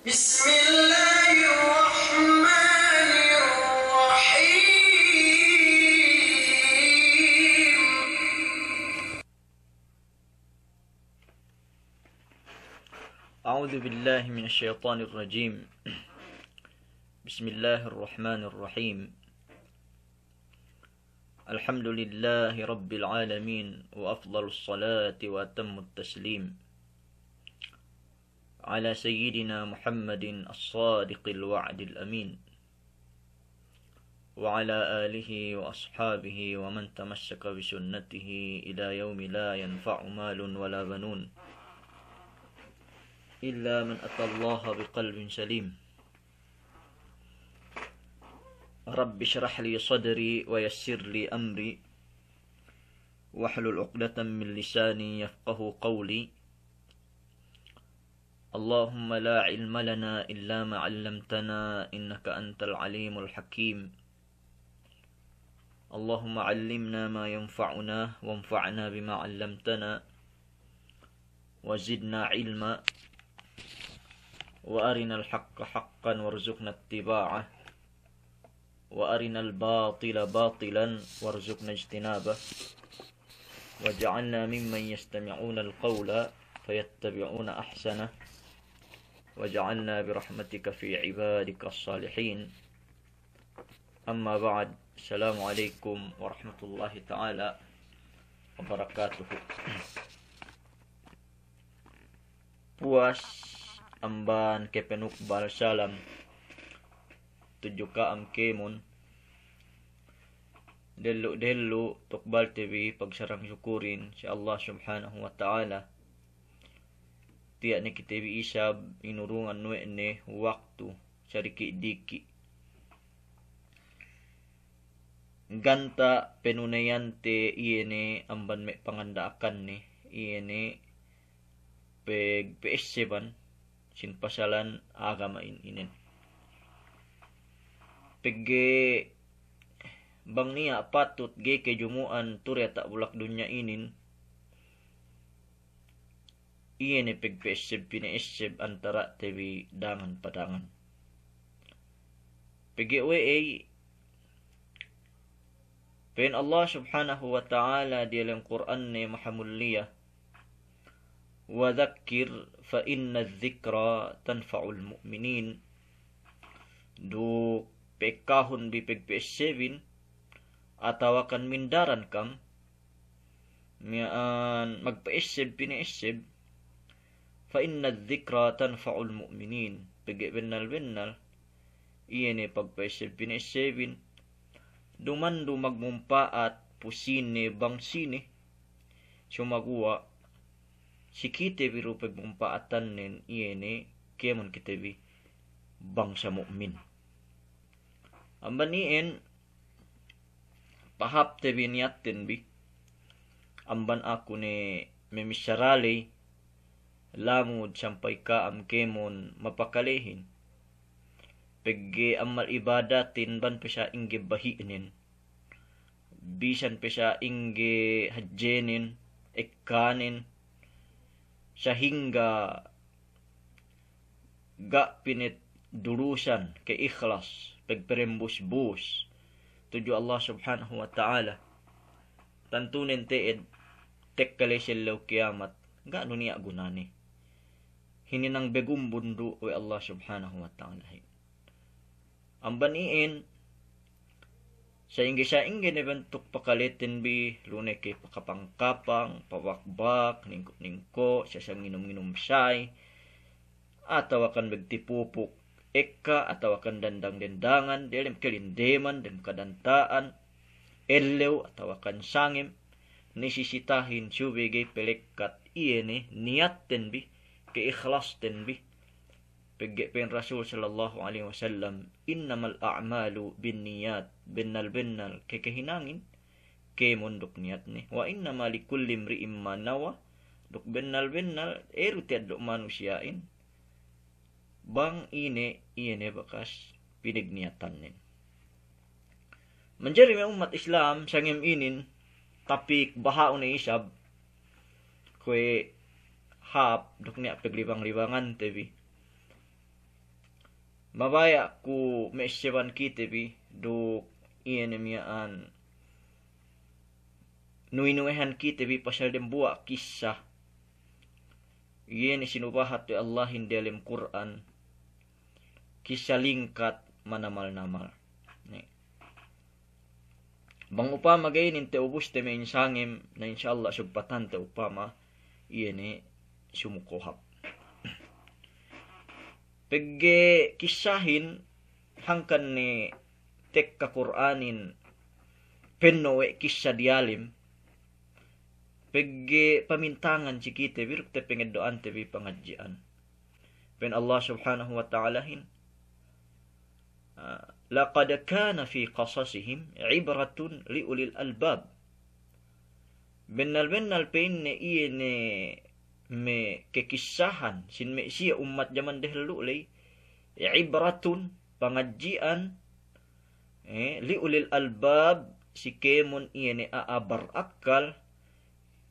بسم الله الرحمن الرحيم أعوذ بالله من الشيطان الرجيم بسم الله الرحمن الرحيم الحمد لله رب العالمين وأفضل الصلاة وأتم التسليم على سيدنا محمد الصادق الوعد الأمين وعلى آله وأصحابه ومن تمسك بسنته إلى يوم لا ينفع مال ولا بنون إلا من أتى الله بقلب سليم رب اشرح لي صدري ويسر لي أمري واحلل عقدة من لساني يفقه قولي اللهم لا علم لنا إلا ما علمتنا إنك أنت العليم الحكيم اللهم علمنا ما ينفعنا وانفعنا بما علمتنا وزدنا علما وأرنا الحق حقا وارزقنا اتباعه وأرنا الباطل باطلا وارزقنا اجتنابه واجعلنا ممن يستمعون القول فيتبعون أحسنه وجعلنا برحمتك في عبادك الصالحين أما بعد السلام عليكم ورحمة الله تعالى وبركاته Puas amban kepenuk bal salam tujuka am kemun delu delu tukbal TV pagsarang syukurin si Allah subhanahu wa ta'ala tiya ni kitabi isab inurungan nue ni waktu syariki diki ganta penunayan te iene amban me pangandaakan ni iene peg PS7 sin pasalan agama in inen pege bang niya patut ge kejumuan turya tak bulak dunya inin Iyan ipigpaisib pinaisib antara tibi dangan padangan. Pigiwe ay Pin Allah subhanahu wa ta'ala di alam Quran ni mahamulliya wa dhakkir fa inna zikra tanfa'ul mu'minin du pekahun bi pegpesevin atawakan mindaran kam mian magpaisib pinaisib fa inna dzikra tanfa'ul mu'minin pege bennal bennal iyene pagpaisir pinisibin duman du magmumpaat pusine bangsine sumagua sikite biru pagmumpaatan nen iyene kemon bi bangsa mukmin ambaniin pahap tebi niatin bi amban aku ne memisarali lamod sampay ka amkemon mapakalihin. Pegge amal ibada tinban pa siya ingge bahiinin. Bisan pa siya ingge hadjenin, ikkanin. Siya hingga ga pinit durusan kay ikhlas pagperembus-bus tuju Allah subhanahu wa ta'ala tantunin teed tekkale siya kiamat ga niya gunani nang begum bundu we Allah subhanahu wa ta'ala hi. Ang baniin, sa inggi sa inggi ni bentuk pakalitin bi, lunay kay pakapangkapang, pawakbak, ningko-ningko, sa sang inom-inom say, ataw begtipupuk, eka, ataw kan dandang-dendangan, dilim kelindeman dan kadantaan, ellew ataw kan sangim, nisisitahin siyubigay pelikat iye ni niyatin keikhlas dan bih pegpin Rasul sallallahu alaihi wasallam innamal a'malu bin niyat binnal binnal kekehinangin ke munduk niat nih wa innama likulli imri'in ma nawa duk binnal binnal eru tiad duk manusiain bang ine, ini bekas pinig niatan nih menjadi umat Islam sangim inin tapi bahau bahaun isab kue hap dok ni apa gelibang-libangan tebi mabaya ku dok ini mian, nui nui han ki tebi pasal buat kisah ini sinubahat tu Allah dalam Quran kisah lingkat manamal-namal Bang upama gainin te ubus te insangim na insyaallah subpatan te upama iye ni sumukohap. Pegge kisahin hangkan ni tekka Quranin pennowe kisah dialim pegge pamintangan cikite biruk te pengedoan te bi pengajian pen Allah subhanahu wa ta'ala hin ah, laqad kana fi qasasihim ibratun li ulil albab bennal bennal iye ne me kekisahan sin me sia umat zaman dahulu le ya ibratun pengajian eh li ulil albab sikemun iene aa akal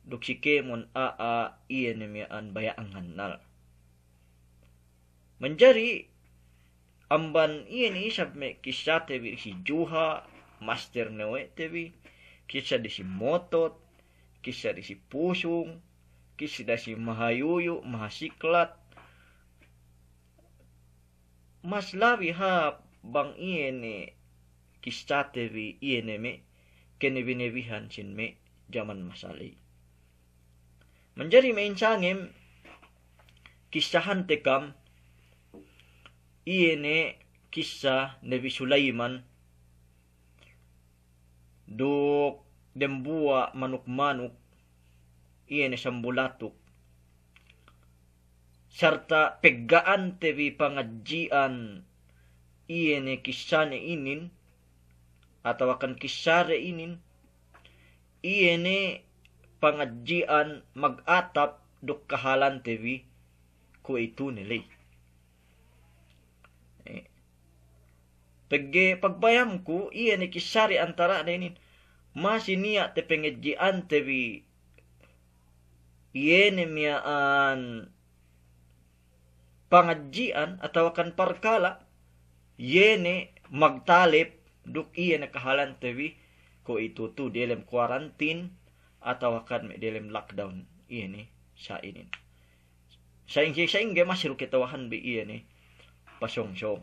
duk a aa iene mian bayang hanal menjadi amban sab me kisah tebi juha master newe tebi kisah di si motot kisah di si pusung Kisidasi Mahayuyu Mahasiklat Mas lawi ha bang iene kisate bi iene me kene bine bihan sin me jaman masali. Menjadi main sangem kisahan tekam iene kisah Nabi Sulaiman duk dembua manuk-manuk iyan siyang bulatok. Sarta peggaan tebi pangadjian iyan kisane inin atawakan kan kisare inin iyan pangadjian magatap dok kahalan tevi ko ito nilay. Eh, Pagge pagbayam ko, iyan kisari antara na inin, masiniya te pengedjian tebi yenemiaan pangajian atau akan parkala yene magtalip duk iya nakahalan tewi ko tu dalam kuarantin atau akan dalam lockdown ini sa inin saing saing ge masih tawahan bi iya ni pasong-song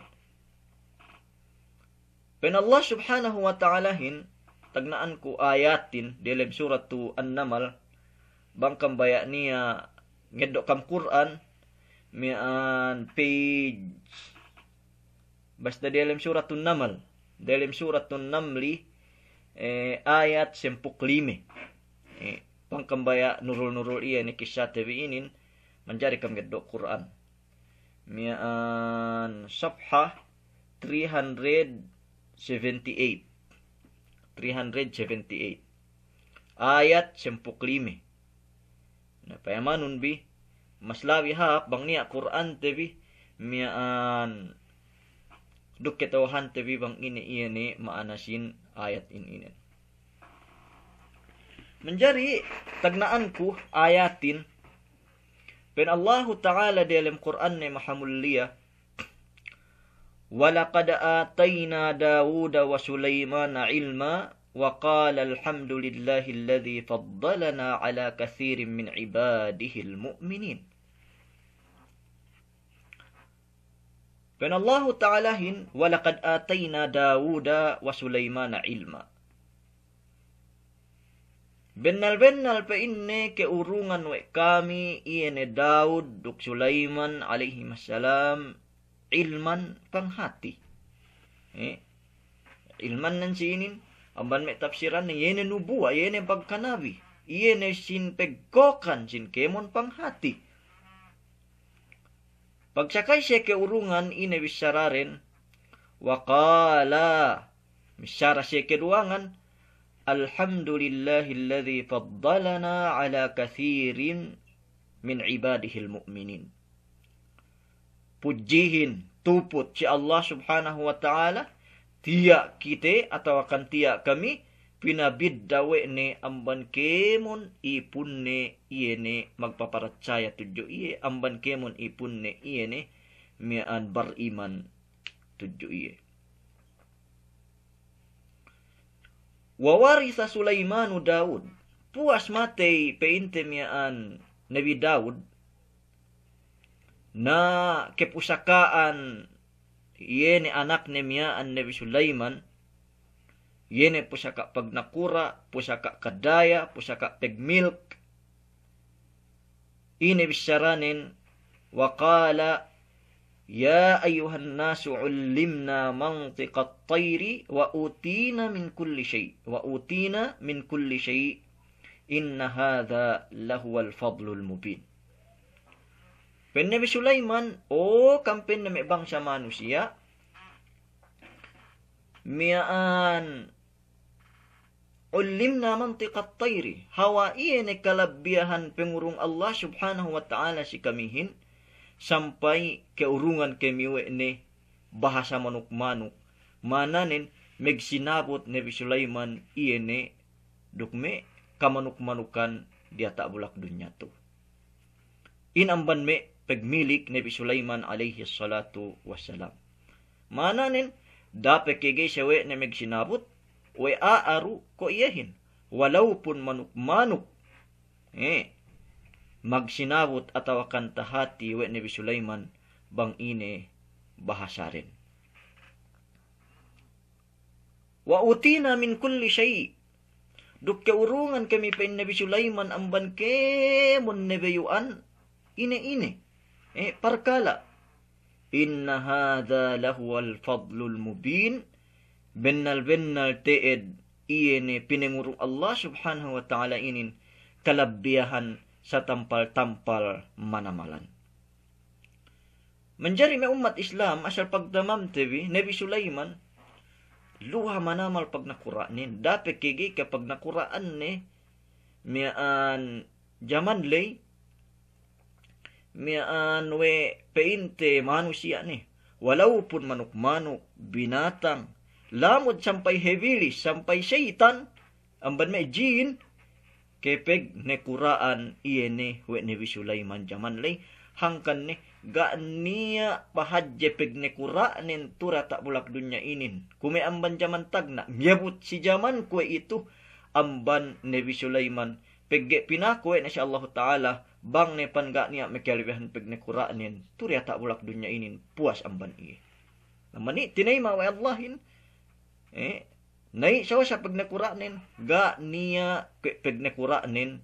Pen Allah subhanahu wa ta'ala hin tagnaan ku ayatin dalam surat tu an-namal bangkam bayak niya ngedok kam Quran mian page basta dalam suratun namal dalam suratun namli eh, ayat sempuk lime eh, bayak nurul-nurul iya ni kisah inin menjadi kam ngedok Quran mian sabha 378 378 ayat sempuk lime paymanun bi maslawi ha bang niya Quran tebi mian, duk ketawahan bi bang ini ini iya maanasin ayat ini ini menjadi tagnaanku ayatin pen Allah Ta'ala dalam Quran ne mahamulia walaqad ataina Dawuda wa Sulaiman ilma وقال الحمد لله الذي فضلنا على كثير من عباده المؤمنين Dan Allah Ta'ala hin, وَلَقَدْ آتَيْنَا دَاوُدَ وَسُلَيْمَانَ عِلْمًا Benal-benal pa inne keurungan we kami iene Daud duk Sulaiman alaihi masalam ilman panghati. Eh? Ilman nan sinin amban me tafsiran yene nubuwa yene pagkanabi yene sinpegkokan sinkemon panghati pagsakay siya keurungan ine wakala waqala misyara siya keduangan Alhamdulillahilladzi faddalana ala kathirin min ibadihil mu'minin. Pujihin, tuput si Allah subhanahu wa ta'ala tiak kita atau akan tiak kami pinabid dawe ne amban kemon ipun ne iye ne magpaparacaya tujuh iye amban kemon ipun ne iye ne mian bar iman tujuh iye wawarisa Sulaimanu Daud puas matei peinte mian Nabi Daud na kepusakaan yene anak niya ang Nabi Sulaiman, yene po siya kapag nakura, po siya kadaya, po siya kapag milk, inibisaranin, wakala, يا أيها الناس علمنا منطق الطير وأوتينا من كل شيء وأوتينا من كل شيء إن هذا لهو الفضل mubin Pen Nabi Sulaiman oh kampen na bang bangsa manusia miaan ulimna mantiqat tayri hawa iya ni kalabiyahan pengurung Allah subhanahu wa ta'ala si kamihin sampai keurungan kemiwe ni bahasa manuk-manuk mananin megsinabot Nabi Sulaiman iya ni dukme kamanuk-manukan dia tak bulak dunia tu inamban me pagmilik ni Nebi Sulaiman alayhi salatu wassalam. Mananin, dapat kigay siya na magsinabot, we aaru ko iyahin, walaw pun manuk-manuk. Eh, magsinabot awakan tahati we Nebi Sulaiman bang ine bahasa Wa utina min kulli shay. Dukke urungan kami pa Nabi Sulaiman amban ke mun nebayuan ine-ine. Eh, inna fadlul mubin bennal bennal teed ini pinenguru Allah subhanahu wa ta'ala ini kalabbiahan satampal-tampal manamalan. Menjari me umat Islam asal pagdamam tebi Nabi Sulaiman luha manamal pag nakura ni dapat kigi kapag nakuraan ni mian jaman lay mianwe peinte manusia nih walaupun manuk-manuk binatang lamut sampai hebilis sampai syaitan amban me jin kepeg nekuraan iene we nevisulaiman Sulaiman jaman lay hangkan ne ga niya bahadje peg nekuranen tura tak bulak dunia inin kume amban zaman tagna nyebut si zaman kue itu amban nevisulaiman Sulaiman pegge kue nasya Allah Ta'ala bang nepan gak niat mekelibahan pegne kuranin turi ya tak ulak dunia ini puas amban i iya. namani tinai ma Allahin eh nai sawa sa pegne kuranin gak nia ke pegne kuranin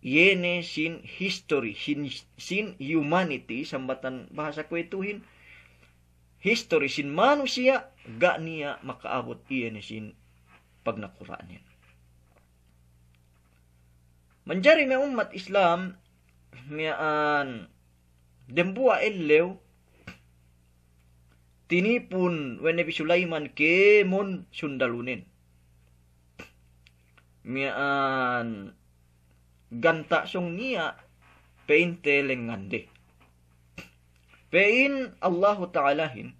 yene sin history sin, sin humanity sambatan bahasa ituhin history sin manusia gak nia makaabot iye sin pagnakuraanin Menjari me umat Islam mian dembua ellew tini pun Nabi Sulaiman ke mun sundalunin. Mian ganta song nia pein teleng de. Pein Allah Ta'alahin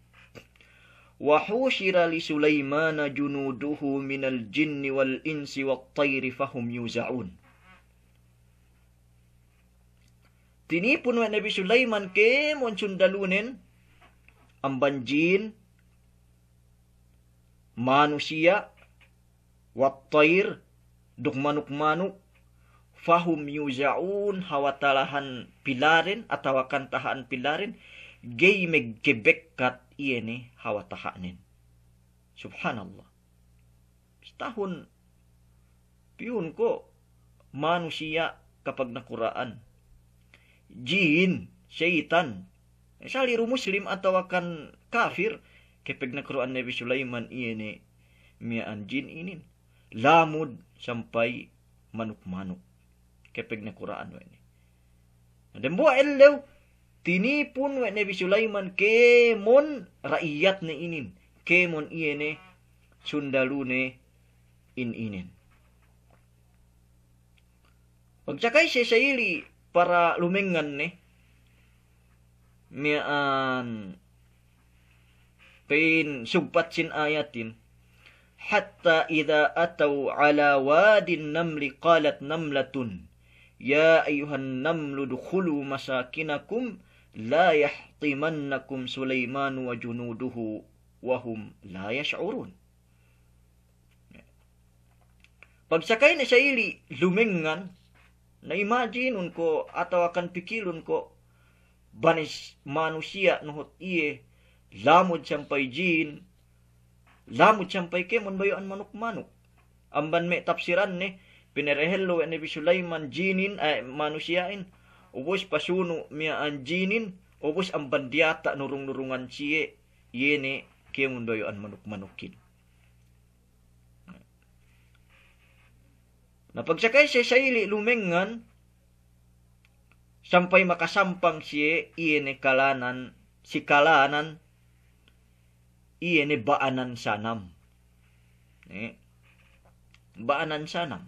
junuduhu minal jinni wal insi والإنس tayri fahum yuza'un. Tini pun Nabi Sulaiman ke moncun dalunin amban jin manusia wattair duk manuk-manuk fahum yuzaun hawatalahan pilarin atau akan tahan pilarin gay meggebekat iye ni hawatahanin subhanallah setahun piun ko manusia kapag nakuraan jin syaitan saliru muslim atau akan kafir kepeg na Quran Nabi Sulaiman ini iya mian jin ini lamud sampai manuk-manuk kepeg na Quran ini dan buat tini pun wa Nabi Sulaiman kemon rakyat ne inin kemon iene iya sundalune in inin Pagcakay sesaili para lumingan nih mi'an pin, subat sin ayatin hatta ida atau ala wadin namli qalat namlatun ya ayuhan namlu dukhulu masakinakum la yahtimannakum Sulaiman wa junuduhu wahum la yash'urun Pagsakay na siya ili lumingan na imagine unko atau akan pikilun unko banis manusia nuhut iye lamod sampai jin lamod sampai kemon bayuan manuk-manuk amban me tafsiran ne pinerehelo ni Sulaiman jinin ay eh, manusiain ubos pasuno mia an jinin ubos ang bandiata nurung-nurungan cie siye yene kemon bayuan manuk-manukin Napagsakay siya sa ili lumengan, sampay makasampang siya iyan kalanan, si kalanan, iyan baanan sanam. Eh, baanan sanam.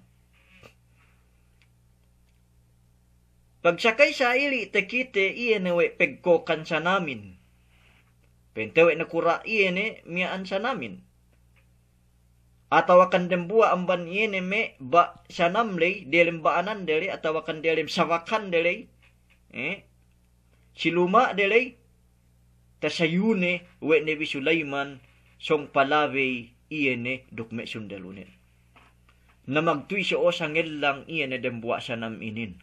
Pagsakay sa ili, tekite iyan pegkokan sa namin. Pentewe na kura iyan miaan sanamin namin. atau akan dembua amban yene me ba lei delem baanan dele atau akan delem sawakan dele eh siluma dele tasayune we nebi Sulaiman song palawe iyene dukme sundalunen na magtuy siya o sangil lang dembua sanam inin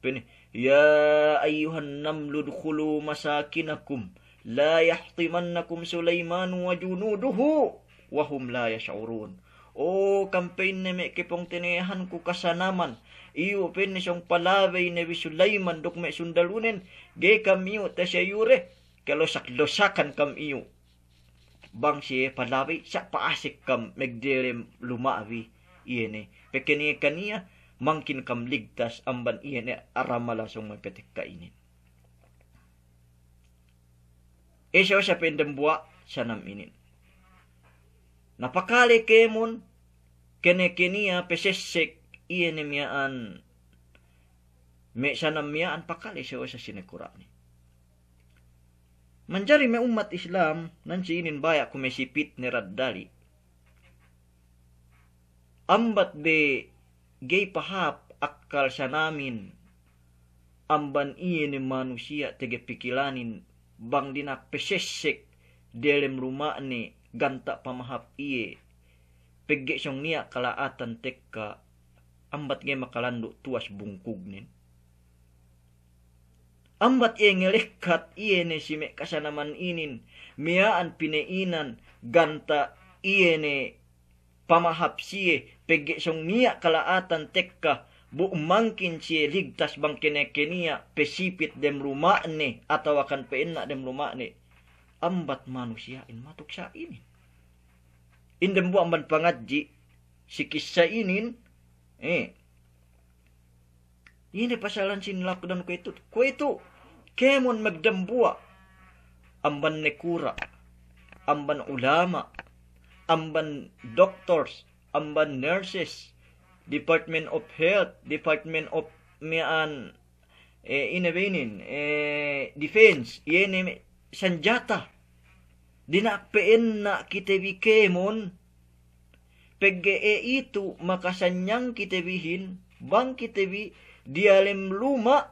Pini, ya ayuhan namlu dukulu masakinakum la yahtimannakum Sulaiman wa junuduhu wahum la yash'urun. O campaign ni kipong tinihan ko kasanaman. Iyo pin ni siyang palabay ni Bisulaiman dok may sundalunin. Ge kamiyo ta siya yure. Kalosak-losakan kam iyo. Bang siya palabay sa paasik kam megdirim lumawi. Iyene. Pekini kaniya mangkin kam ligtas amban iyene aramala song may petik kainin. Isyo siya pendembuwa siya naminin. napakali kemon kene kenia pesesek ienemiaan me sanamiaan pakale sewa sa sinekura ni. Manjari me umat Islam si inin bayak kumesipit ni raddali. Ambat be gay pahap akal sanamin amban iye ni manusia tege pikilanin bang dinak pesesek dalam rumah ni ganta pamahap iye pegge nia niya kalaatan tekka ambat ngay makalando tuas bungkug nin. Ambat iye ngelekat iye ne sime kasanaman inin miaan pineinan ganta iye ne pamahap siye pegge siyong niya kalaatan tekka buumangkin siye ligtas bang kenia pesipit dem rumane atau akan peinak dem rumah rumane ambat manusia in matuk sa sainin. Indem bu amban pangaji si sa ini eh ini pasalan sin lakdan ko itu ko itu kemon magdambua amban nekura amban ulama amban doctors amban nurses department of health department of mian eh, inabinin eh, defense yene senjata Dinak peen na kita bikemon, PGE itu makasanyang kita bihin, bang kita bi dialem luma,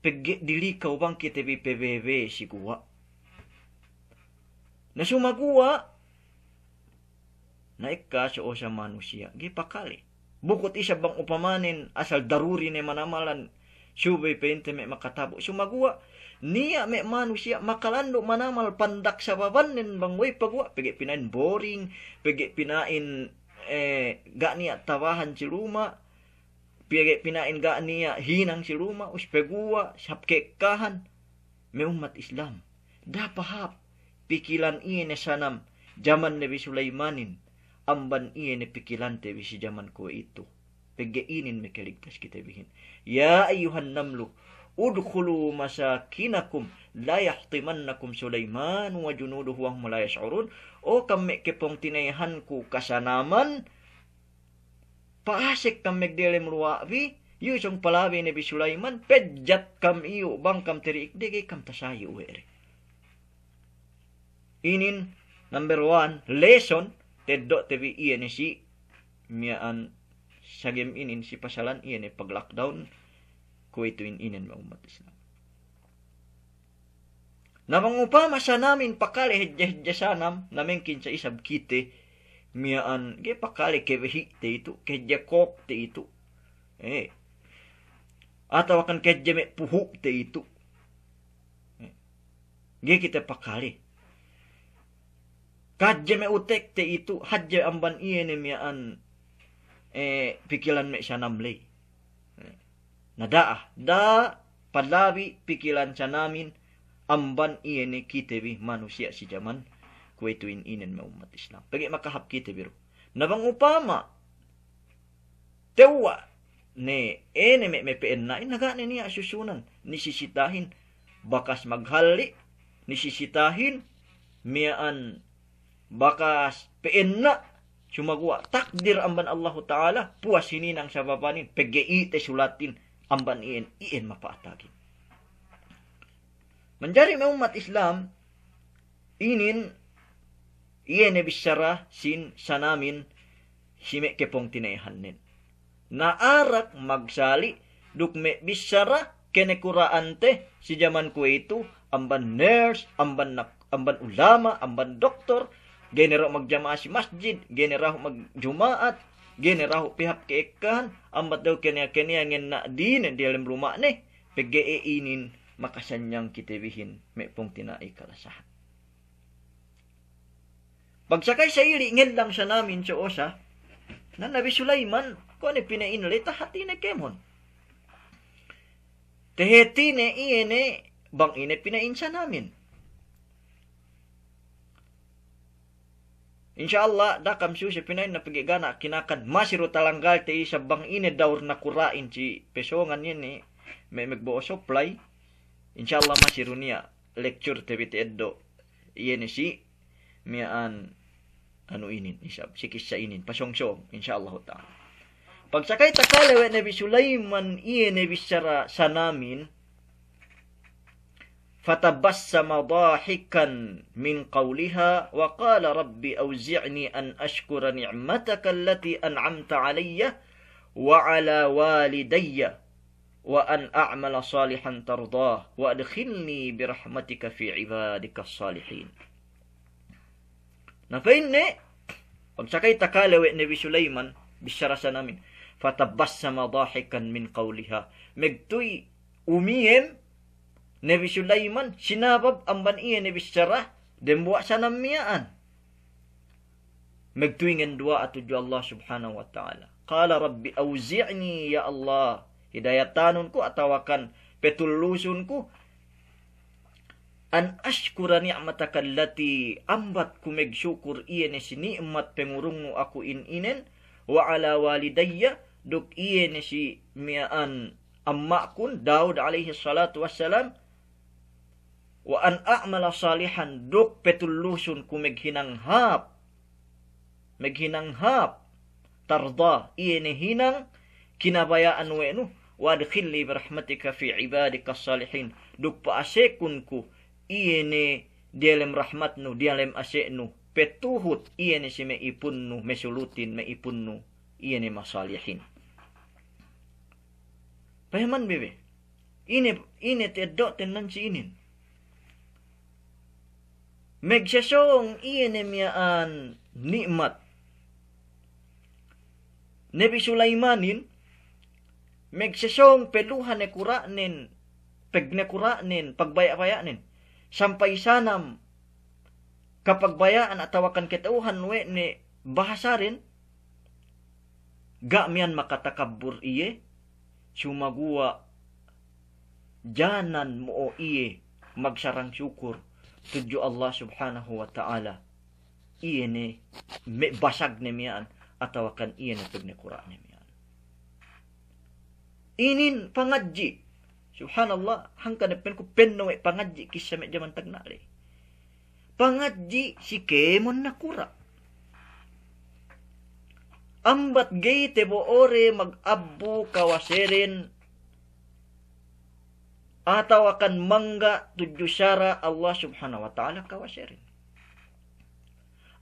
dili dilikau bang kita bi PBB si kuwa. na kuwa, naik ka so osa manusia, gipakali. Bukot isa bang upamanin asal daruri ni manamalan, subay pente me makatabo. Sumagua, so, Niakmek manusia maka landuk manamal pandak sababaabanen bang wei pagua pegek pinain boring pegek pinaain eh gak nik tawahan si rumah pigek pinain gak niyak hinang si rumah us pe gua siap ke kahan meumat Islam nda pahap pikin y ne sanam zaman de bi Sulamanin amban yiye ne pikilante bisi zaman kue itu pegein mi keitas kita bihin ya yuhan enam lu udkhulu masakinakum la yahtimannakum Sulaiman wa junuduhu wa hum la yash'urun o oh, kamme ke pong kasanaman paasik kamme dele mruawi yu song palawi nabi Sulaiman pejat kam iu bang kam teri ke kam tasayu were inin number one lesson teddo tebi iya ni si miaan sagem inin si pasalan ini ni e pag lockdown kuveytün inen ve ummat İslam. Napangupama sa namin pakali hedya-hedya sanam namin kinsa isab kite miaan ge pakali kevehi te ito, kedya kok te itu eh Atawakan akan kedya me puhu te ito. eh. ge kita pakali kadya me utek te ito, hadya amban iyan miaan eh pikilan me sanam lay nadaah da palabi pikilan canamin amban iene kitebi manusia si jaman kuetuin inen me umat Islam. Pagi makahap kita biru Nabang upama tewa ne ene me mepeen na inagane niya susunan nisisitahin bakas maghali nisisitahin miaan bakas peen na gua takdir amban Allah Ta'ala puas ini nang sababanin pegei te sulatin amban iyan iyan mapaatagin. Manjari may umat Islam, inin iyan ebisara sin sanamin hime kepong tinayahanin. Naarak magsali dukme bisara kenekuraante si jaman ko ito amban nurse, amban nak, amban ulama, amban doktor, genero magjamaa si masjid, genero magjumaat, Generahu pihak keekan amat daw kenya kenya ngin na din di dalam rumah ni pegeinin e makasanyang kitibihin may pong tinai e kalasahan. Pagsakay sa iri ngin lang sa namin sa osa na Nabi Sulaiman kung ano pinainlit hati na kemon. Teheti ne iene bang ine pinain pinainsa namin. Insyaallah dakam siya si pinay na pagigana kinakad masiro talanggal ti sa bang ine daur na kurain si pesongan yan ni eh. may magbuo supply. Inshallah, masiro niya lecture te biti eddo. Iyan si mian ano inin isab sikis sa inin pasongsom insyaallah ta'ala. Pagsakay takalewe na bisulay man iyan bisara sanamin namin فتبسم ضاحكا من قولها وقال رب أوزعني أن أشكر نعمتك التي أنعمت علي وعلى والدي وأن أعمل صالحا ترضاه وأدخلني برحمتك في عبادك الصالحين نفين Pagsakay takalawi ni Sulaiman, سليمان بشرة namin. من sama dahikan min kauliha. Nabi Sulaiman sinabab amban iya Nabi Sarah dan buat sanamiaan. Magtuingan dua atuju Allah subhanahu wa ta'ala. Qala Rabbi awzi'ni ya Allah. Hidayatanunku atawakan petulusunku. An ashkura ni'mataka allati ambat ku megsyukur iya nasi si ni'mat pengurungmu aku in inen. Wa ala walidayya duk iya nasi si miaan amma kun Daud alaihi salatu wassalam wa an a'mala salihan duk petulusun ku meghinang hap meghinang hap tarda iene hinang kinabayaan wenu wa adkhilni birahmatika fi ibadika salihin duk paasekun ku iyene dialem rahmatnu dialem aseknu petuhut iene si meipunnu mesulutin meipunnu iene masalihin Pahaman bebe. Ini ini tedok tenan si inin. Megsesyong iyenemyaan ni'mat. Nebi Sulaimanin, megsesyong peluhan ne kuranin, peg ne kuranin, pagbayapayanin, sampay sanam, kapag bayaan at tawakan kitauhan we ni bahasa rin, gamian makatakabur iye, sumagua, janan mo o iye, magsarang syukur tuju Allah subhanahu wa ta'ala iyene basag nemian atau kan iyene tugne Quran nemian inin pangaji subhanallah hangkan pen ku penno we pangaji kisah mek jaman tagna re pangaji si kemon na kura ambat gay tebo ore mag-abbo kawaseren atau akan mangga tujuh syara Allah subhanahu wa ta'ala kawasirin.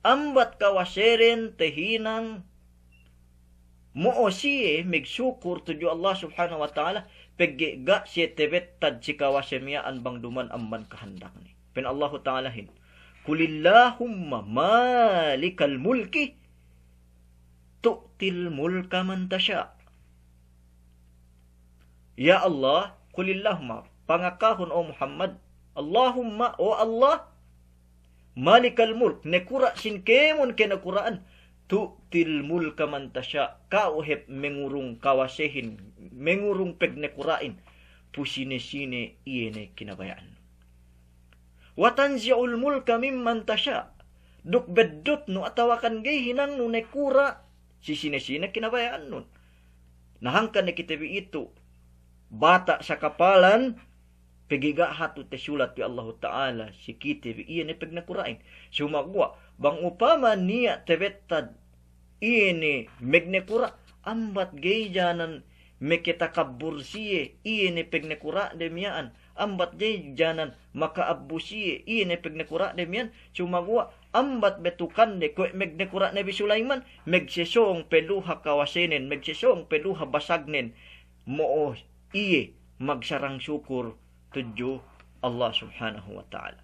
Ambat kawasirin tehinang muosie syukur tujuh Allah subhanahu wa ta'ala pegi ga si tebet tad si kawasemia anbang duman amman kehendak ni. Pin Allah ta'ala hin. Kulillahumma malikal mulki tu'til mulka man Ya Allah, kulillahumma pangakahon o Muhammad Allahumma o Allah malikal mulk nekura sin kemon kenakuraan tu'til mulka man tasya kauhep mengurung kawasehin mengurung pegnekurain pusine-sine iene kinabayan. wa mulka mimman tasya duk beddot no atawakan gay hinang no nekura sisine-sine kinabayan nun nahangkan ni kita ito bata sa kapalan pegiga hatu te syulat pi Allah Ta'ala sikite vi ini e pegnakurain. Sumakwa bang upama niya tebetad ini e megnekura ambat gejanan mekita kabursiye ini e pegnekura demian ambat gejanan maka abusiye ini pegnekura demian sumakwa ambat betukan de kue megnekura Nabi Sulaiman megsesong peluha kawasinin megsesong peluha basagnen, mo iye magsarang syukur tujuh Allah subhanahu wa ta'ala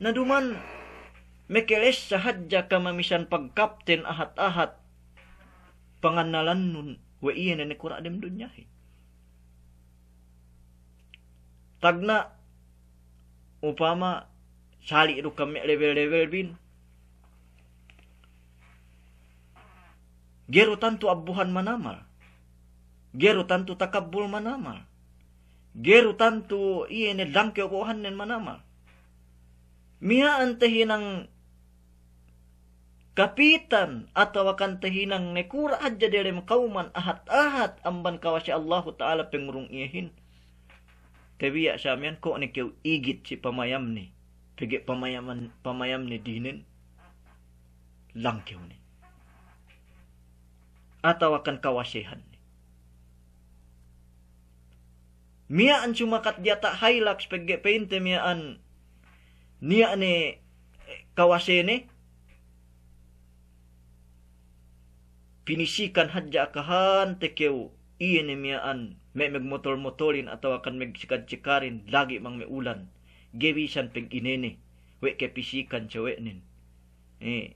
naduman mekeles sahaja kamamisan pagkapten ahat-ahat panganalan nun we iya nene kura adem dunyahi tagna upama sali ru kami level-level bin Gerutan tu abuhan manamal. Gerutan tu takabul manamal geru tantu iene iya damke ko hannen manama ante antehinang kapitan atau akan tehinang nekura aja dalam kauman ahat-ahat amban kawasi Allah Ta'ala pengurung tapi ya samian kok ne kau igit si pamayam ni. Pegi pamayaman pamayam ni dinen langkeu ni. Atau akan kawasihan. Mia an cuma kat dia tak hilak sebagai peinte mia an nia ne eh, kawasene pinisikan hajja kahan tekeu iya ne mia an me meg motor motorin atau akan meg sikat cekarin lagi mang me ulan gebi san peg inene we ke pisikan cewek nin eh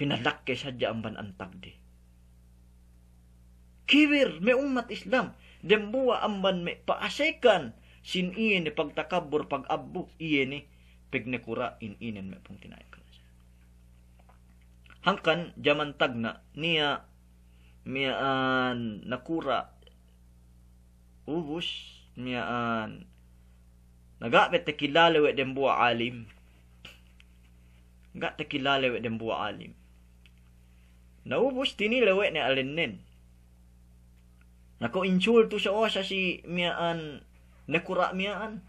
pinadak ke saja amban antak de. Kibir may umat Islam. Dembuwa amban may paasekan. Sin iye ni pagtakabur pag-abbo iye ni pignekura in inen may pong tinayag Hangkan jaman tagna niya an nakura ubus miyaan nagapit tekilalawe dembuwa alim. Nga tekilalawe dembuwa alim. Naubos tinilawe ni alinen Nako inchul tu siya oh, o siya si miyaan nekura miyaan.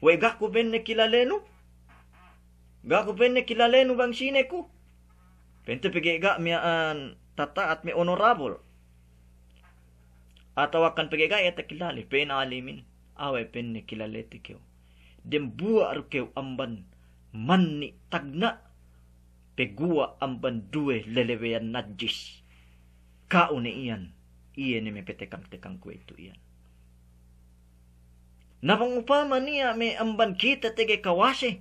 We gaku pen ne kilalenu. Gaku pen ne kilalenu bang sine ko. Pente pigi ga miyaan tata at mi honorable. Atau akan pigi ga eta ya kilali pen alimin. Awe pen ne kilalete keo. Dem bua keo amban manni tagna. Pegua amban duwe lelewean najis. Kaune iyan. iyan ni petekang-tekang kwento iyan. Napangupama niya may amban kita tege kawase.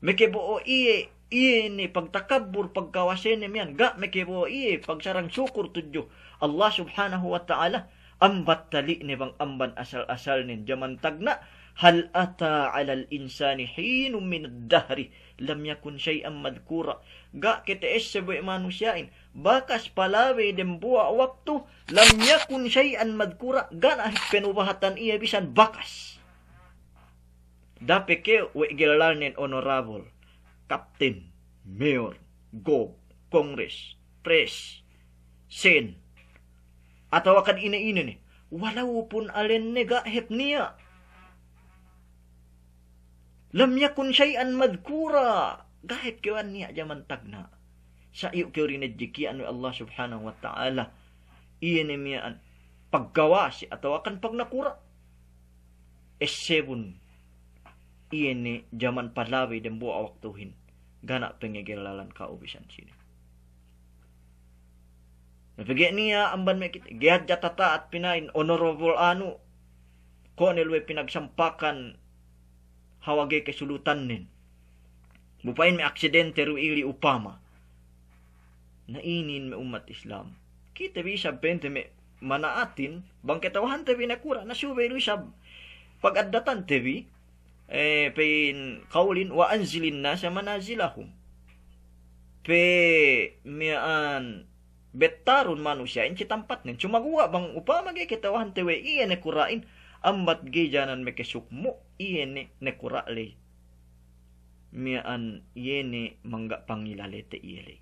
May kibuo iye, iye ni pagtakabur pagkawase ni miyan. Ga, may kibuo iye pagsarang syukur tudyo. Allah subhanahu wa ta'ala ambat tali ni bang amban asal-asal ni jamantag na Hal أتى على insani حين min dahri lam yakun syai'an madkura. Gak kita esebek manusiain. Bakas palawe dan buah waktu lam yakun syai'an madkura. Gak nah penubahatan ia bisa bakas. Dape ke we gelanin honorable. Kapten, mayor, gob, kongres, pres, sen. Atau akan ini-ini nih. Walaupun alen nega hep Lam yakun syai'an madkura. Gahit kiwan niya jaman tagna. Sa iyo kiyo rin anu Allah subhanahu wa ta'ala. Iyan imiyan paggawa si atau akan pag nakura. Esebun. Iyan ni jaman palawi dan buah waktuhin. Gana pengigilalan kaubisan sini. Napigyan niya amban may kita. Gihad jatata at pinain honorable ano. Kung ano pinagsampakan hawage kasulutan nin. Mupain may aksidente ruili upama. Nainin may umat Islam. Kita bisab pente may manaatin, bang katawahan tabi nakura, nasubay rusab. Pagadatan tabi, eh, pein kaulin wa anzilin na sa manazilahum. Pe, mian, betaron manusia in citampat cuma gua bang upama gay katawahan tabi, iya nakurain, ambat gay janan may iyene ne kurale mian yene mangga pangilale te iyele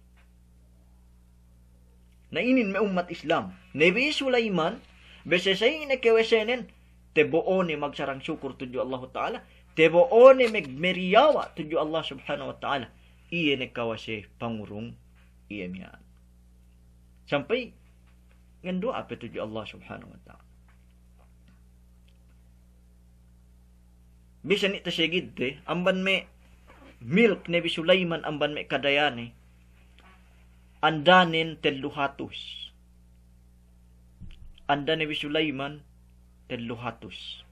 na inin me umat Islam Nabi Sulaiman besesay ne kewesenen teboone ni magsarang syukur tuju Allah Ta'ala teboone ni meriawa tuju Allah Subhanahu Wa Ta'ala iyene kawase pangurung iya mian sampai ngendua ape tuju Allah Subhanahu Wa Ta'ala bisan ito siya gidde, eh. amban me milk ne bi Sulaiman amban me kadayani, eh. andanin teluhatus. Andan ni Sulaiman teluhatus.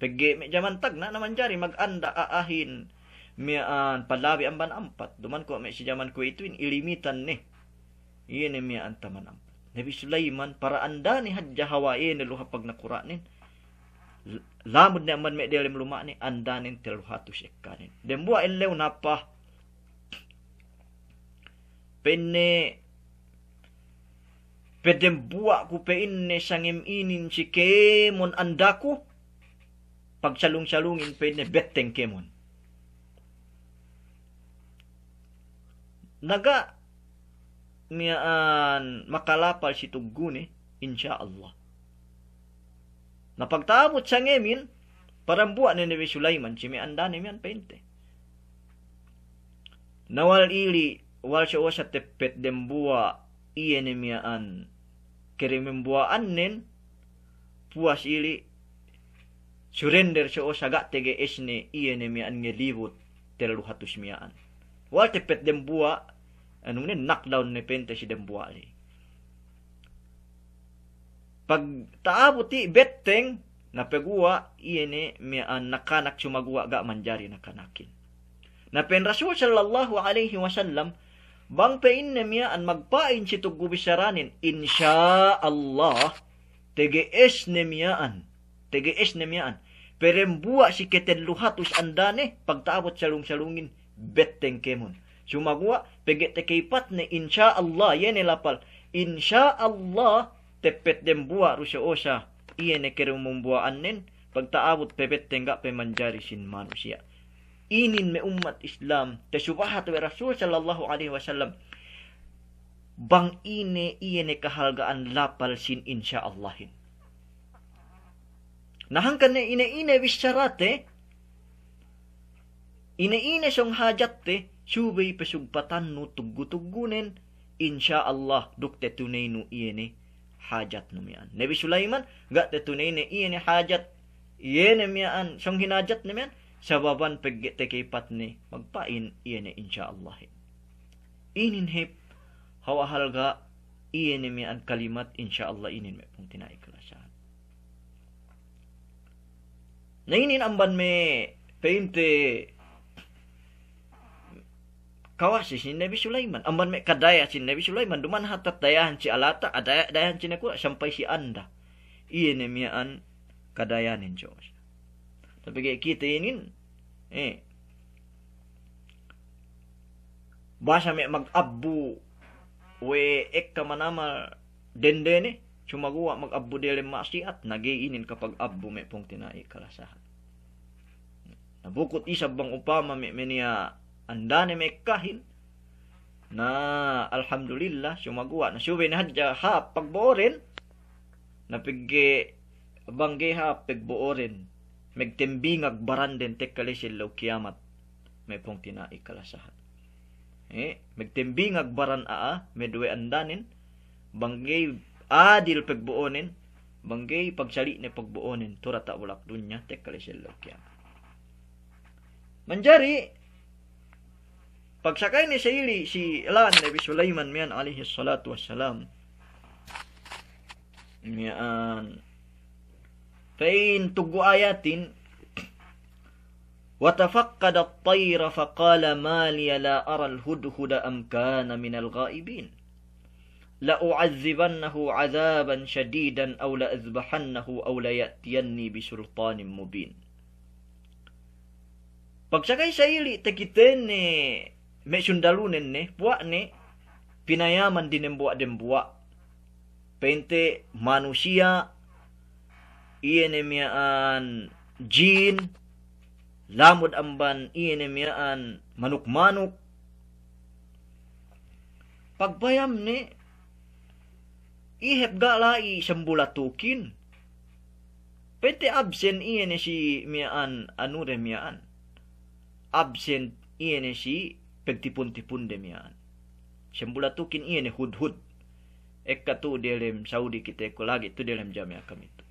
Pagge me jaman tag na naman jari maganda aahin an ah, palabi amban ampat. Duman ko me si jaman ko ituin ilimitan ni. Iyan ni an taman ampat. Nabi Sulaiman para anda ni hadya hawain ni luha pag nakuranin lamud ne man me delem luma ni andanin telu hatu sekane dem bua leu napa penne pedem bua ku pe inne sangem inin si kemon andaku salung salungin penne beteng kemon naga miaan makalapal si tugune insya Allah Napagtaamot siyang Emil, parambuan ni Nabi Sulaiman, si andanim yan, painte. Nawal ili, wal siya sa tepet dembua, iyan emiyaan, kirimimbuaan nin, puas ili, surrender siya sa tege esne, iyan emiyaan ngelibot, telaluhatus miyaan. Wal tepet dembua, anong nin, knockdown ni pente si dembua li pag taabuti beteng napegua iyene mian ah, nakanak sumagua ga manjari nakanakin. pen Rasul sallallahu alaihi wasallam bang pein na miya an magpain si tugubisaranin insya Allah tegees na miyaan tegees na miyaan perembua si ketenluhatus andane pagtaabot salung-salungin beteng kemon sumagua pegetekeipat na insya Allah yen elapal insya Allah tepet den buwa rusya osha iene kerumum buwa annen pagtaabot pepet tengga pe manjari sin manusia inin me umat Islam te subahat we Rasul sallallahu alaihi wasallam bang ine iene kahalgaan lapal sin insya nahang nahangkan ne ine ine bisyarate ine ine song hajatte subay pesugpatan no tuggu-tuggunen insya Allah dukte tunay no iene hajat numian. Nabi Sulaiman gak iya nih hajat iene iya mian song hinajat ni mian sababan pegge tekipat ni magpain iya insya Allah. inin hep hawa halga iene iya mian kalimat Allah inin me pung ikhlasan. Nih inin amban me Pinte kawasi si Nabi Sulaiman amban mek kadaya si Nabi Sulaiman duman hatat dayahan si alata adaya dayahan si nakura sampai si anda iya miaan kadayanin Diyos tapi kayak kita ini eh bahasa mek mag abu we ek manama dende ni cuma gua mag-abbu dele maksiat nagiinin kapag abu mek pong tinai kalasahan nabukot isa bang upama mek menia andane mekkahin na alhamdulillah sumagwa na syube na hadya ha pagbuorin napigge bangge ha pagbuorin ag baranden tekkali silaw kiamat may pong tinai kalasahan eh ag baran aa ah, medwe andanin banggay adil pagbuonin banggay pagsali ni pagbuonin turata ulak dunya tekkali silaw kiamat manjari Pagsakay ni Saili si Lan Nabi Sulaiman mian alihi salatu wassalam. Mian. Fain tugu ayatin وتفقد الطير فقال ما لي لا أرى الهدهد أم كان من الغائبين لأعذبنه عذابا شديدا أو لأذبحنه أو ليأتيني بسلطان مبين Pagsakay sa ili, takitin ni me ne buwa ne pinayaman din buwa den buwa pente manusia ienemiaan jin lamod amban ienemiaan manuk pagbayam ne ihep gala i sambulatukin pente absent iyan si miaan anu miaan absent iyan si pentipun-tipun demian. Sembula tukin iya ni hud Eka tu dalam Saudi kita ko lagi tu dalam jamia kami tu.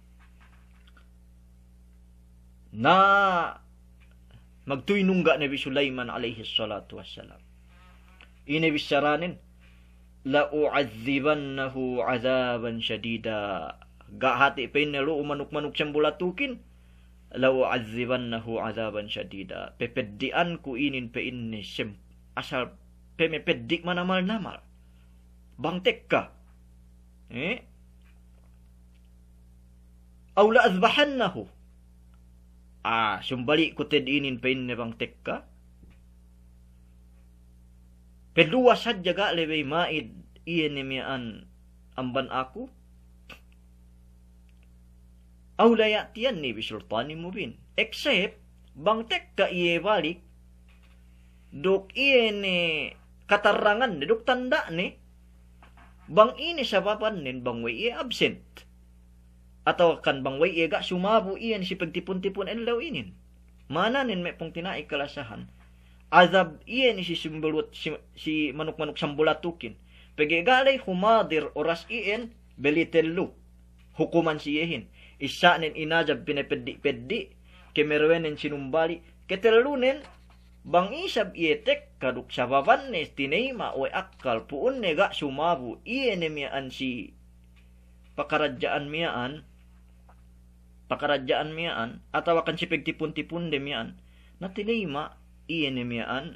Na magtuinungga nebisulaiman Nabi Sulaiman alaihi salatu wassalam. Ini bisaranin la u'adzibannahu 'adzaban syadida. Gak hati penne lu manuk-manuk sembula tukin la u'adzibannahu 'adzaban syadida. Pepedian ku inin pe inni semp asal dik mana mal namal bang tekka eh Aula azbahannahu ah sumbali kute ted inin pe bang tekka pedua sajja ga lebe maid iene mian amban aku Aula Yatian nih bisultani mubin except bang tekka iye balik duk ini katarangan ni, duk tanda ni, bang ini sababan nin bang wei absent. Atau kan bang wei gak sumabu ian si pagtipon-tipon law inin. Mana nin may pong tinai kalasahan. Azab ian si sumbulut si, si manuk manuk sambulatukin. Pagigalay humadir oras beli belitelu. Hukuman siyehin. Isa nin inajab pinepeddi-peddi. Kemerwenin sinumbali. Ketelunin bang bangisab ietek kaduk sababan ne tinema o akkal puun nega sumabu ienemiaan si pakarajaan miaan pakarajaan miaan atawa kan sipig tipun-tipun demiaan na tinema ienemiaan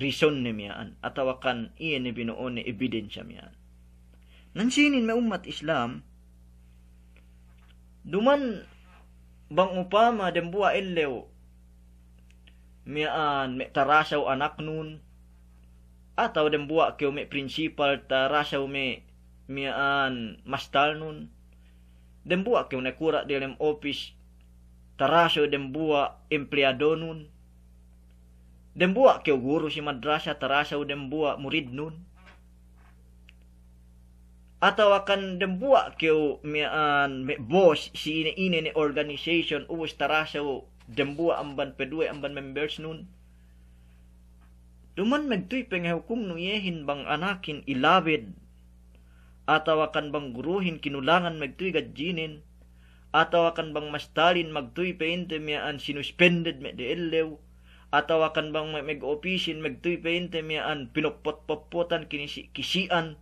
reason ni miaan atawa kan ienebinoon ni ebidensya miaan nansinin may ummat Islam duman bang upama dembuwa ellew mian me tarasaw anak nun atau dem buak kyo me principal tarasaw me mian mastal nun dem buwa kyo kura di lem office tarasaw dem buak empleado nun dem buak kyo guru si madrasa tarasaw dem buak murid nun atau akan dem buak kyo mian me bos si ine ine ni organization uus tarasaw dembua amban pedue amban members nun. Duman magtoy pengahukum nuyehin bang anakin ilawid atawakan bang guruhin kinulangan magtoy gadjinin atawakan bang mastalin magtuy magtoy painte miyaan sinuspended me de elew atawakan bang meg opisin magtoy painte miyaan pinopot-popotan kinisi kisian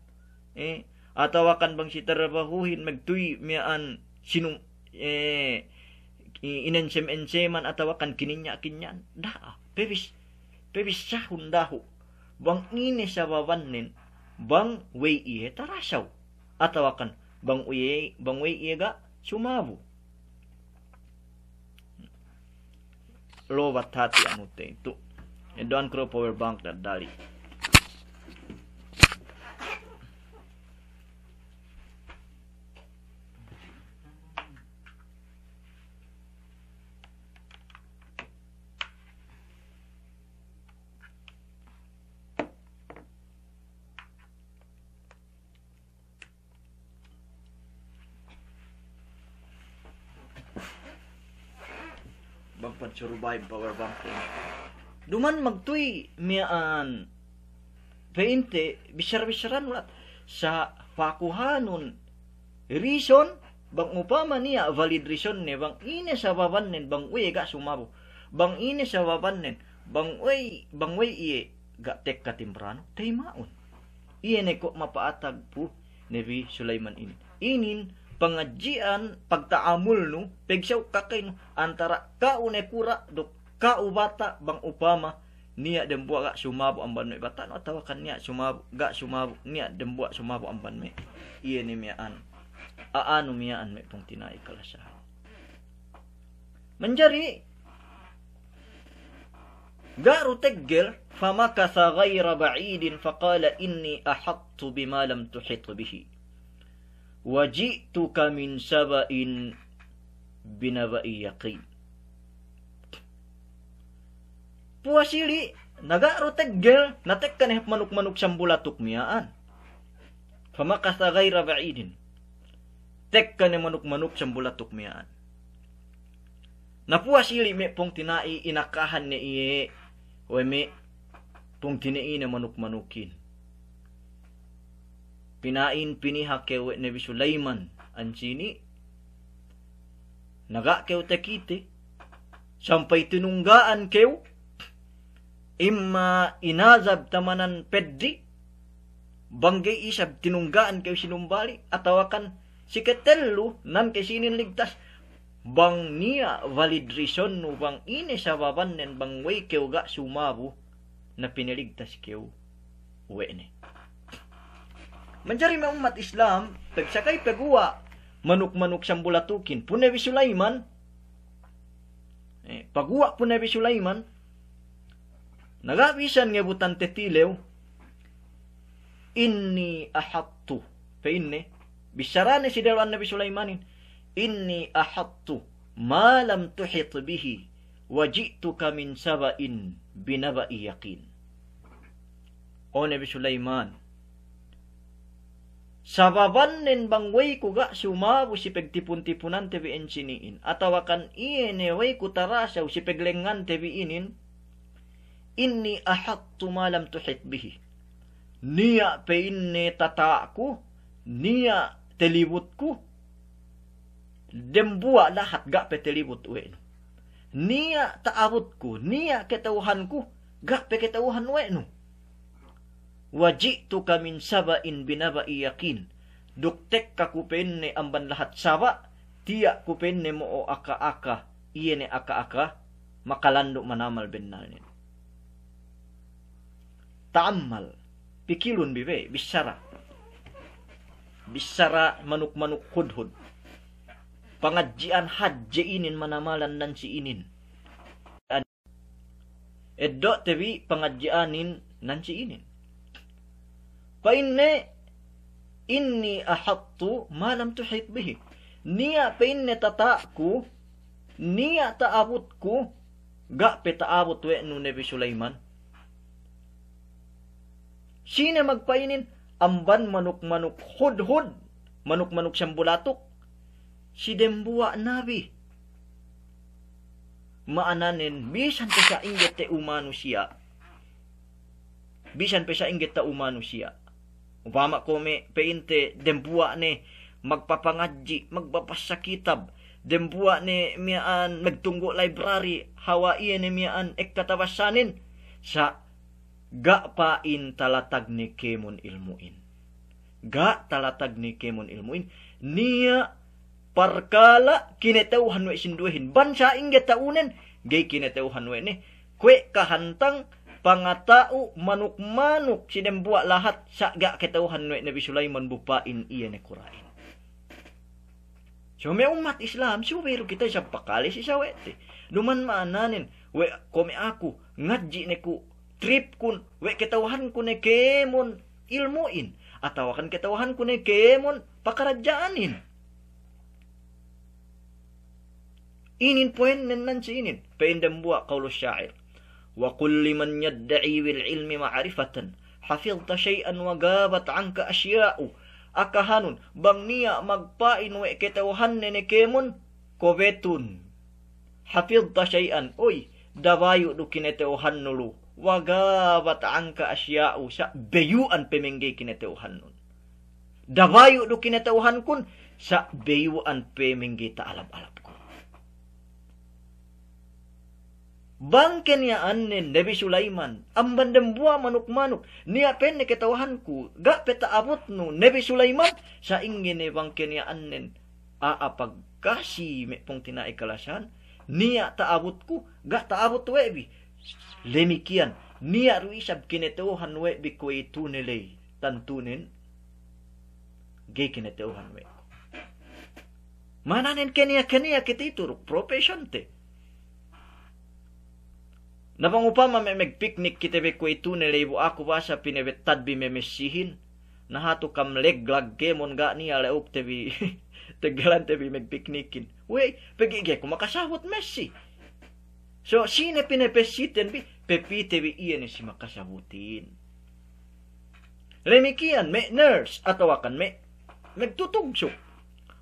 eh atawakan bang si trabahuhin magtoy miyaan sinum eh inancem-enceman atau kan kini kinyan Dah, ah, pebis Bebis sahun dahu. Bang ini nen, bang wei iye tarasau Atau akan bang uye bang wei iye ga sumabu. lo hati anu te itu. kro power bank dat dali. survive power banking. Duman magtuy mian painte bisar-bisaran ulat sa pakuhanon reason bang upama niya valid reason ni bang ine sa babanen bang uy ga sumabo bang ine sa babanen bang uy bang uy iye ga tek katimbrano tay maon iye ne ko mapaatag po nebi Sulaiman in inin pengajian pagtaamul nu pegsaw kakay antara kaune kura do kaubata bang upama niat dan buat gak sumabu amban me batak no atau kan niat sumabu gak sumabu niat dan buat sumabu amban me iya ni mian aanu an me pung tinai kalasahan menjadi Garu tegel famakatha ghaira ba'idin faqala inni ahattu bima lam tuhit bihi Waji'tuka min saba'in binaba'i yaqin. Puasili, naga nagaro gel, natek kaneh manuk-manuk tuk miaan. Famakasa gaira ba'idin. Tek kaneh manuk-manuk tuk miaan. Napuasili me pong tinai inakahan ni iye, we me pong tinai na manuk-manukin pinain piniha kewe Nabi Sulaiman anchini naga kew tekite sampai tinunggaan kew imma inazab tamanan pedri banggay isab tinunggaan kew sinumbali atawakan si ketelu nan kesinin ligtas bang niya valid no bang ini sa baban nen bang way kew ga sumabu na piniligtas kew wene mencari umat Islam pegsakai pegua manuk-manuk sambulatukin pun Nabi Sulaiman eh, pagua pun Nabi Sulaiman nagabisan ngebutan tetileu inni ahattu fa inni bisarane si dewan Nabi Sulaimanin inni ahattu ma lam tuhit bihi wajituka min sabain binaba'i yaqin o Nabi Sulaiman Sababan nin bangway ko ga sumabu si tipun tipunan tebi Atau akan ieneway ku tarasa si peglengan tebi inin. Inni ahattu malam tuhit bihi. Nia pe inne tata ko. Niya telibut ko. Dembua lahat ga pe telibut we Niya nia ko. Niya ketauhan ku. Ga pe ketauhan nu Wajituka min sabain binaba iyakin. Duktek penne amban lahat saba, tiak kupenne mo aka-aka, iene aka-aka, makalando manamal benalin tamal pikilun bibe, bisara. Bisara manuk-manuk hudhud. Pangajian haji inin manamalan nan si inin. Eddo tebi pengajianin nan si inin فإن ini أحط ما لم تحيط به نيا فإن tataku, نيا تأبوتكو gak petaabot weknu Nabi Sulaiman. sine magpainin amban manuk-manuk hudhud, manuk-manuk sambulatok, si dembua nabi. Maananin, bisan pa siya inggit te umanusia Bisan pa siya inggit ta Upama ko me peinte dembuwa ni magpapangadji, magpapasakitab, dembuwa ni miaan nagtunggo library, hawaiyan ni miaan ektatawasanin sa ga pain talatag ni kemon ilmuin. Ga talatag ni kemon ilmuin, niya parkala kinetauhan we sinduhin. Bansa ingga taunan, gay kinetauhan we ni, kwe kahantang, pangatau manuk-manuk sidem buat lahat sakga ketauhan nuek Nabi Sulaiman bupain iya ne kurain. Cuma umat Islam suwiru kita siapa kali si sawete. te. Duman maananin we kome aku ngaji neku trip kun we ketauhan ku ne kemon ilmuin atau akan ketauhan ku ne kemon pakarajaanin. Inin poin nen si inin. Pendem buat kaulus syair. وقل لمن يدعي بالعلم معرفة حفظت شيئا وغابت عنك أشياء akahanun bang niya magpain we ketauhan nenekemon kobetun hafidta syai'an oy dabayu du kinetauhan nulu wagabat angka asya'u sa beyuan pemengge kinetauhan nun dabayu du kinetauhan kun sa beyuan pemengge ta alap alap Bangken ya anen Nabi Sulaiman. Amban dembua manuk-manuk. Nia penne ketawahanku. Gak peta abot nu Nabi Sulaiman. Sa ingin ne bangken ya A Aapag kasi me pong tina ikalasan. Nia ta taabutku. Gak abut webi. Lemikian. Nia ruisab kineteuhan webi kue tunelay. Tantunin. Gay tawahan webi. Mananen kenia kenia kita itu te. Napangupama may magpiknik kitebe ko ito nilaybo ako ba siya pinevetad memesihin. Nahato kam leglag kemon ga niya leop tebi Tegalan tebi magpiknikin. Wey, pagigay ko makasawat mesi. So, sine pinepesitin bi, pepi tebi iyan si makasabutin. Lemikian, me nurse, atawakan me, magtutugsok.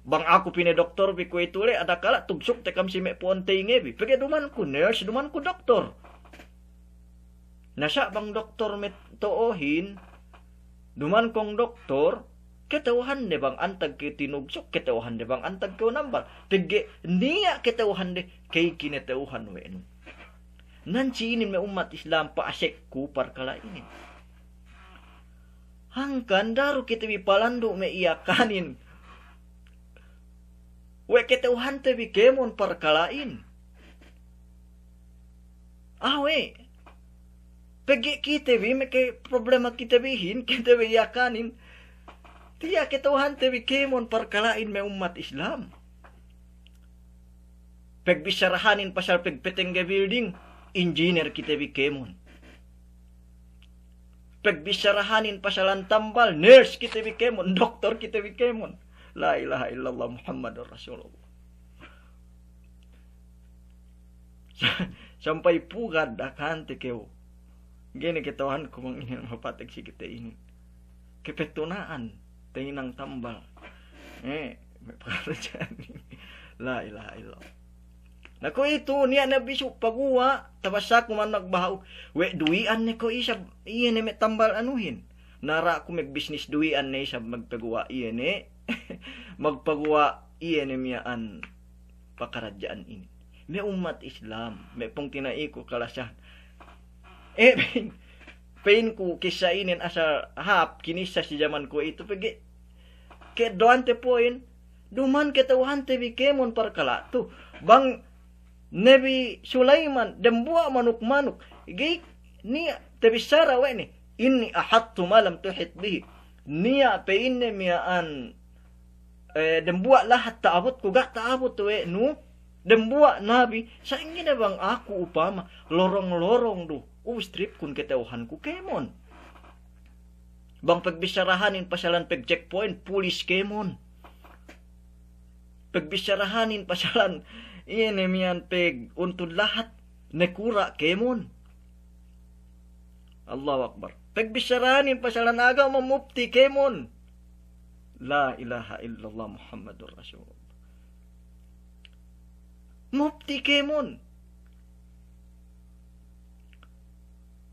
Bang ako pinedoktor bi ko ito le, adakala tugsok tekam si me puante bi. Pagay duman ko nurse, duman ko doktor. Nasa bang doktor met toohin, duman kong doktor, ketawahan de bang antag ke tinugsok, ketawahan de bang antag ke nambal. Tege, niya ketawahan de, kay kinetauhan wen. ini me umat Islam pa asek par kala ini. Hangkan daru kita bi palandu me iya kanin. We ketawahan te bi kemon par kalain. Ah Pagi kita bi, meke problema kita bihin kita vi yakanin. Tiya ketuhan te vi kemon perkalain me umat Islam. Pag bisarahanin pasal pag petengge building, engineer kita vi kemon. Pag bisarahanin pasalan tambal, nurse kita vi kemon, doktor kita vi kemon. La ilaha illallah Muhammadur Rasulullah. Sampai pugad kan tekeo Ginikitahan ko mang inang mapatag si kita ini. Kipetunaan, tingin ng tambang. Eh, may pakala dyan. La ilaha illallah. Nako ito niya na biso paguwa tabasa ko man nagbahaw we duian ni ko isa iya ni tambal anuhin nara ko meg business duwian ni isa magpaguwa iya ni magpaguwa iya ni an. pakaradyaan ini may umat Islam may pong tinaiko kalasya eh pain, kisah ini asa hap kinisa si ku itu pergi ke doan te poin duman ketahuan te bikemon perkala tu bang Nabi Sulaiman dembuak manuk-manuk gik ni te syara we ni ini ahattu malam tu bihi niya ne mia an eh, dan buat lahat ta'abut ku gak ta'abut we nu dembuak nabi saya ingin bang aku upama lorong-lorong duh ustrip kun ketauhan ku kemon. Bang pagbisarahanin pasyalan pag checkpoint, pulis kemon. Pagbisarahanin pasyalan, iyan emian peg untun lahat, nekura kemon. Allahu Akbar. Pagbisarahanin pasyalan aga mamupti kemon. La ilaha illallah Muhammadur Rasulullah. Mupti kemon.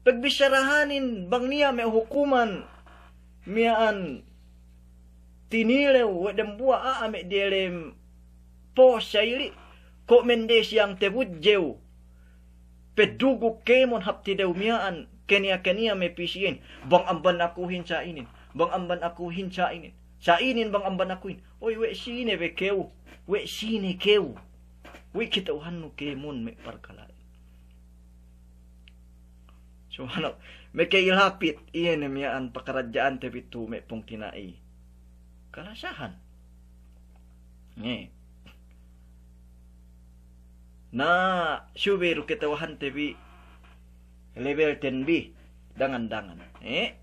pagbisarahanin bang niya may hukuman miaan tinilew wedem bua a ame delem po syaili ko mendes yang tebut tebudjew pedugu kemon hapti dew miaan kenia kenia me pisien bang amban aku hin sainin bang amban aku hin sainin sainin bang amban aku hin oi we sine we keu we sine keu we kita hannu kemon me parkala ano, Subhanallah. Mekailapit iyan namiaan eh, pakaradyaan tepi tume pong tinai. Kalasahan. Nge. Na subiru kitawahan tepi level 10B. Dangan-dangan. Eh?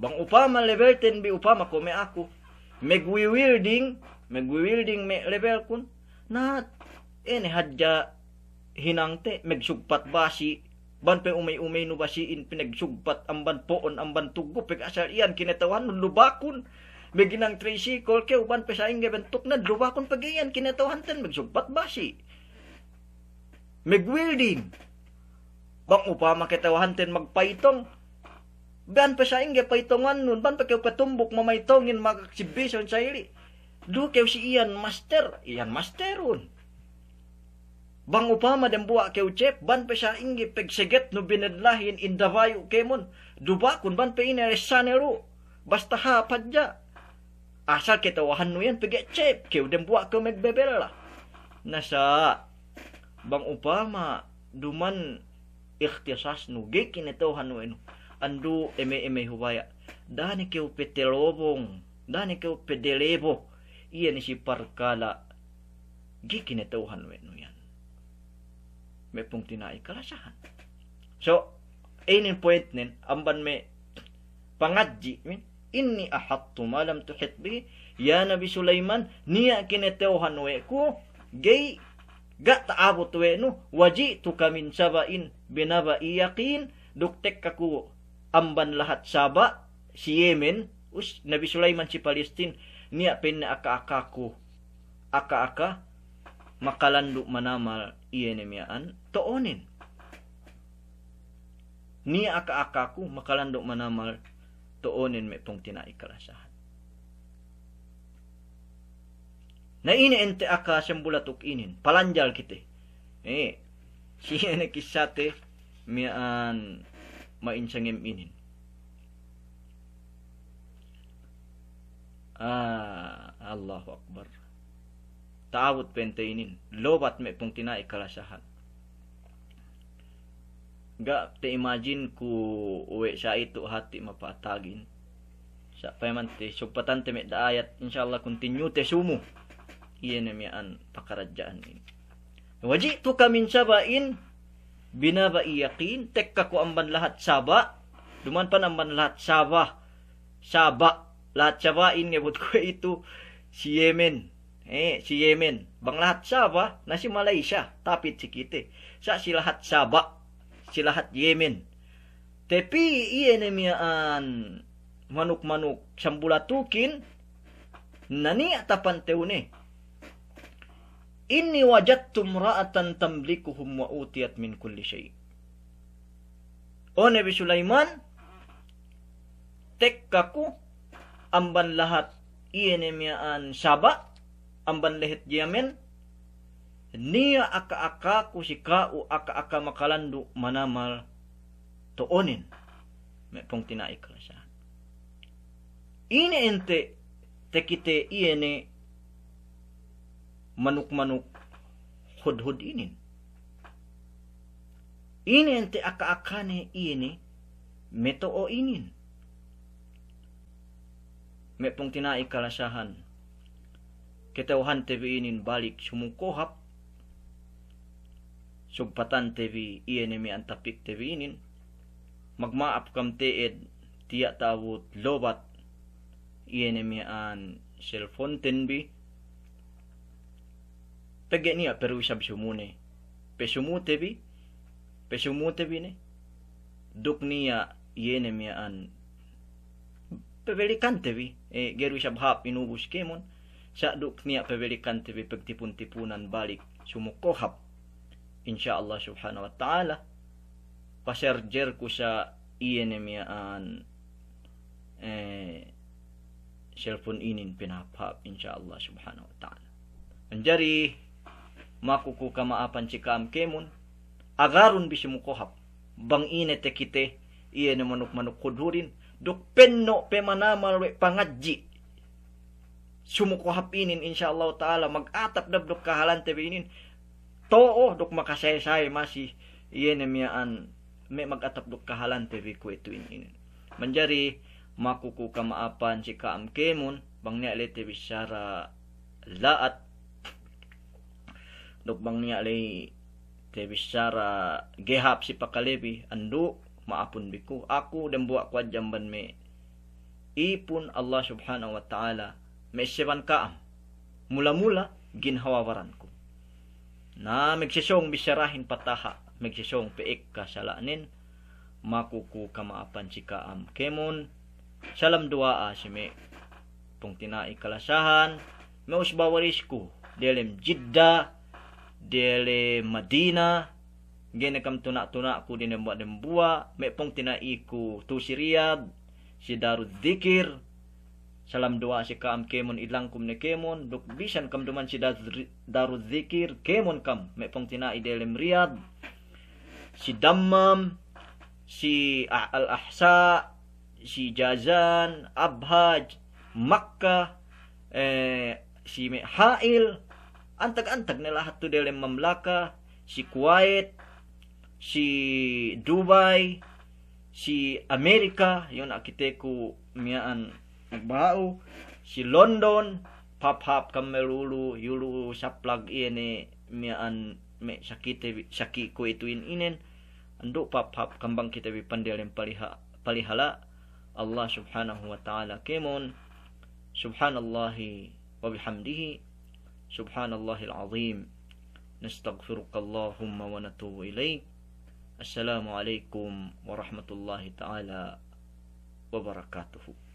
Bang upama level 10B upama ko kome ako. Megwiwielding, megwiwielding me level kun. Na, eh, hadya hinangte, megsugpat basi, Ban pe umay-umay no basiin pinagsugpat amban poon amban tugo pegasar iyan kinatawan no lubakon. ginang tricycle kolke uban pe saing gabentok na lubakon pagayan kinatawan ten magsugpat basi. Megwilding. Bang upa makitawahan ten magpaitong. Ban pa saing gapaitongan nun ban pa kayo katumbok mamaitongin makaksibison sa ili. Do kayo si Ian Master. Ian Masteron. Bang upama den buwa ke uchep ban pe sa inggi ingi seget nu binedlahin indavayu kemun dubakun ban pe ina resaneru basta ha padja asal kita wahan nu yan pege cep ke den buwa ke megbebella nasa bang upama duman ikhtisas nu gekin ito hanu eno andu eme eme huwaya dani ke upetelobong dani ke upedelebo iya ni si parkala gekin ito hanu eno may pung na ikalasahan. So, ainin point nin, amban may pangadji, min, inni ahattu malam tuhit bi, ya Nabi Sulaiman, niya kinetewhan we ko, gay, ga taabot we no, waji tu kamin sabain, binaba iyakin, duktek kaku, amban lahat saba, si Yemen, us, Nabi Sulaiman si Palestine, niya pin aka-aka ko, aka-aka, makalanduk manamal, iyenemiyaan toonin. Ni aka akaakaku makalando manamal toonin me tong pong tinaikalasahan. Naini ente aka sembulatuk inin, palanjal kite. Eh, siya na kisate mian mainsangem inin. Ah, Allahu Akbar taavut penteynin lobat me pung tina ikalasahan. Ga te imagine ku uwi siya ito hati mapatagin. Sa payman te sugpatan te me daayat insyaallah, continue te sumu. Iyan na miyaan pakaradyaan ini. Waji tu kamin sabain binaba iyakin tekka ko amban lahat saba duman pa naman lahat saba saba lahat saba in, ngebut ko ito si Yemen Eh, si Yemen. Banglahat Sabah, nasi Malaysia. Tapi kita. Sa silahat Sabah. Silahat Yemen. Tapi iya nemiaan manuk-manuk sambulatukin nani atapan teune. Ini wajat tumraatan tamlikuhum wa utiat min kulli syai. O Nabi Sulaiman, tekkaku amban lahat ienemiaan iya Sabah amban lehet jamin niya aka-aka kusika u aka-aka makalandu manamal toonin me pong tinaik sa ini ente tekite iene manuk-manuk hudhud inin ini ente aka ne iene inin me pong tinaik kalasahan kitauhan TV inin balik sumukuhap subpatan TV ienemi ang tapik TV inin magmaap kam teed tiya tawot lobat ienemi an cellphone tenbi pege niya pero sab sumune pesumu TV pesumu TV ne duk niya ienemi an pebelikan TV eh geru sab hap inubus kemon syaduk niat pebelikan tibi pegtipun-tipunan balik sumukohab insyaallah subhanahu wa ta'ala pasarjer kusa ienemiaan iya eh cellphone inin pinapap insyaallah subhanahu wa ta'ala menjari makuku kamaapan cikam kemun agarun bisimukohab bang ine tekite iene iya manuk manuk kudurin dok penno pemanama pangajik sumuko hapinin insyaallah taala magatap dabdok kahalan tebinin too dok makasaysay masih iyan miaan me magatap dok kahalan tebi ko ito inin manjari makuku kamaapan si kaam kemun bang niya tebi syara laat dok bang niya le tebi syara gehap si pakalebi ando maapun biku aku dembuak kuat jamban me ipun Allah subhanahu wa ta'ala Mesyevan kaam. Mula-mula, ginhawawaran ko. Na megsisyong bisyarahin pataha, megsisyong peik ka salanin, makuku kamaapan maapan si kaam. Kemon, salam dua asime. Pong tinai kalasahan, meus bawaris ko, delem Jidda, dele Madina, ginakam tuna-tuna ko din ang buwa, may pong tinai to si Riyadh, si Darud Dikir, salam doa si kam kemon idlang kum ne kemon duk bisan kam duman si darud zikir kemon kam me pong tina idelem riad si Damam si al ahsa si jazan abhaj makkah eh, si me hail antag-antag nila hatu delem mamlaka si kuwait si dubai si amerika yon akite miaan nagbao si London pop up kamelulu yulu sa plug in ni mian me sakit saki ko ituin inen ando pop up kambang kita bi pandel yang paliha palihala Allah subhanahu wa taala kemon subhanallahi wa bihamdihi subhanallahil azim نستغفرك اللهم ونتوب إليك السلام عليكم ورحمة taala تعالى وبركاته